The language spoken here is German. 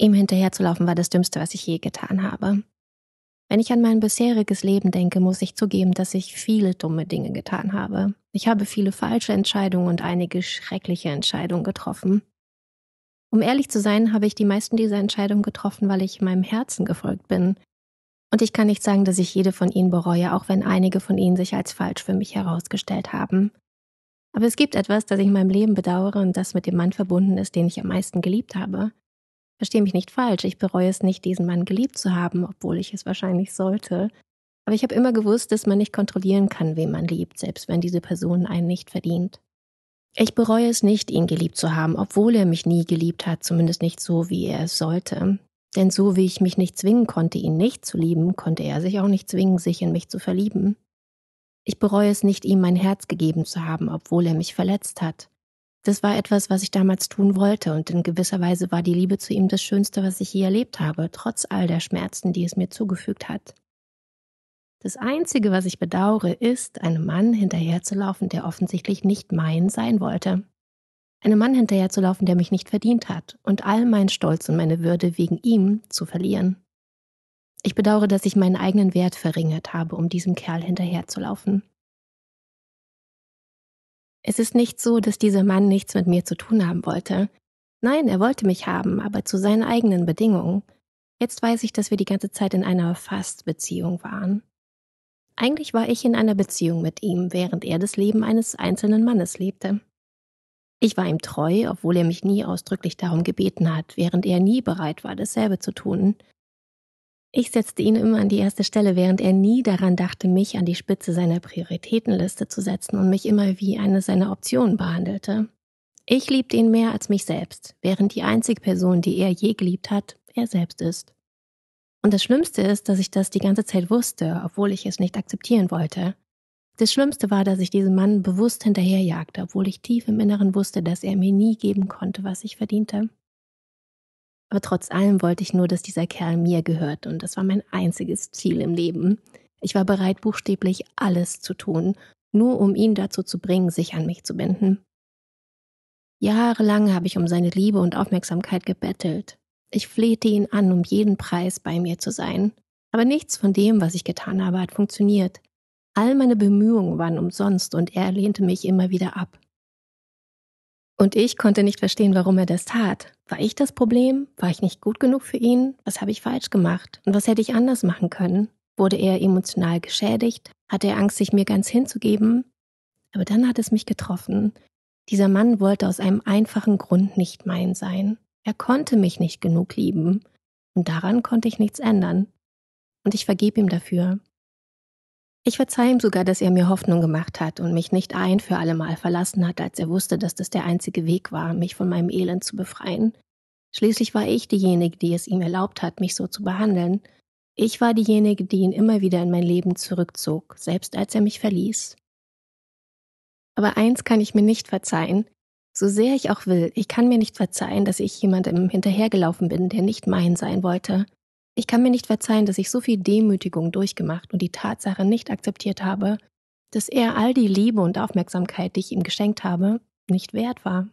Ihm hinterherzulaufen war das Dümmste, was ich je getan habe. Wenn ich an mein bisheriges Leben denke, muss ich zugeben, dass ich viele dumme Dinge getan habe. Ich habe viele falsche Entscheidungen und einige schreckliche Entscheidungen getroffen. Um ehrlich zu sein, habe ich die meisten dieser Entscheidungen getroffen, weil ich meinem Herzen gefolgt bin. Und ich kann nicht sagen, dass ich jede von ihnen bereue, auch wenn einige von ihnen sich als falsch für mich herausgestellt haben. Aber es gibt etwas, das ich in meinem Leben bedauere und das mit dem Mann verbunden ist, den ich am meisten geliebt habe. Verstehe mich nicht falsch, ich bereue es nicht, diesen Mann geliebt zu haben, obwohl ich es wahrscheinlich sollte. Aber ich habe immer gewusst, dass man nicht kontrollieren kann, wen man liebt, selbst wenn diese Person einen nicht verdient. Ich bereue es nicht, ihn geliebt zu haben, obwohl er mich nie geliebt hat, zumindest nicht so, wie er es sollte. Denn so wie ich mich nicht zwingen konnte, ihn nicht zu lieben, konnte er sich auch nicht zwingen, sich in mich zu verlieben. Ich bereue es nicht, ihm mein Herz gegeben zu haben, obwohl er mich verletzt hat das war etwas, was ich damals tun wollte. Und in gewisser Weise war die Liebe zu ihm das Schönste, was ich je erlebt habe, trotz all der Schmerzen, die es mir zugefügt hat. Das Einzige, was ich bedauere, ist, einem Mann hinterherzulaufen, der offensichtlich nicht mein sein wollte. Einem Mann hinterherzulaufen, der mich nicht verdient hat und all meinen Stolz und meine Würde wegen ihm zu verlieren. Ich bedauere, dass ich meinen eigenen Wert verringert habe, um diesem Kerl hinterherzulaufen. Es ist nicht so, dass dieser Mann nichts mit mir zu tun haben wollte. Nein, er wollte mich haben, aber zu seinen eigenen Bedingungen. Jetzt weiß ich, dass wir die ganze Zeit in einer fast Beziehung waren. Eigentlich war ich in einer Beziehung mit ihm, während er das Leben eines einzelnen Mannes lebte. Ich war ihm treu, obwohl er mich nie ausdrücklich darum gebeten hat, während er nie bereit war, dasselbe zu tun, ich setzte ihn immer an die erste Stelle, während er nie daran dachte, mich an die Spitze seiner Prioritätenliste zu setzen und mich immer wie eine seiner Optionen behandelte. Ich liebte ihn mehr als mich selbst, während die einzige Person, die er je geliebt hat, er selbst ist. Und das Schlimmste ist, dass ich das die ganze Zeit wusste, obwohl ich es nicht akzeptieren wollte. Das Schlimmste war, dass ich diesem Mann bewusst hinterherjagte, obwohl ich tief im Inneren wusste, dass er mir nie geben konnte, was ich verdiente. Aber trotz allem wollte ich nur, dass dieser Kerl mir gehört und das war mein einziges Ziel im Leben. Ich war bereit, buchstäblich alles zu tun, nur um ihn dazu zu bringen, sich an mich zu binden. Jahrelang habe ich um seine Liebe und Aufmerksamkeit gebettelt. Ich flehte ihn an, um jeden Preis bei mir zu sein. Aber nichts von dem, was ich getan habe, hat funktioniert. All meine Bemühungen waren umsonst und er lehnte mich immer wieder ab. Und ich konnte nicht verstehen, warum er das tat. War ich das Problem? War ich nicht gut genug für ihn? Was habe ich falsch gemacht? Und was hätte ich anders machen können? Wurde er emotional geschädigt? Hatte er Angst, sich mir ganz hinzugeben? Aber dann hat es mich getroffen. Dieser Mann wollte aus einem einfachen Grund nicht mein sein. Er konnte mich nicht genug lieben. Und daran konnte ich nichts ändern. Und ich vergeb ihm dafür. Ich verzeihe ihm sogar, dass er mir Hoffnung gemacht hat und mich nicht ein für allemal verlassen hat, als er wusste, dass das der einzige Weg war, mich von meinem Elend zu befreien. Schließlich war ich diejenige, die es ihm erlaubt hat, mich so zu behandeln. Ich war diejenige, die ihn immer wieder in mein Leben zurückzog, selbst als er mich verließ. Aber eins kann ich mir nicht verzeihen. So sehr ich auch will, ich kann mir nicht verzeihen, dass ich jemandem hinterhergelaufen bin, der nicht mein sein wollte, ich kann mir nicht verzeihen, dass ich so viel Demütigung durchgemacht und die Tatsache nicht akzeptiert habe, dass er all die Liebe und Aufmerksamkeit, die ich ihm geschenkt habe, nicht wert war.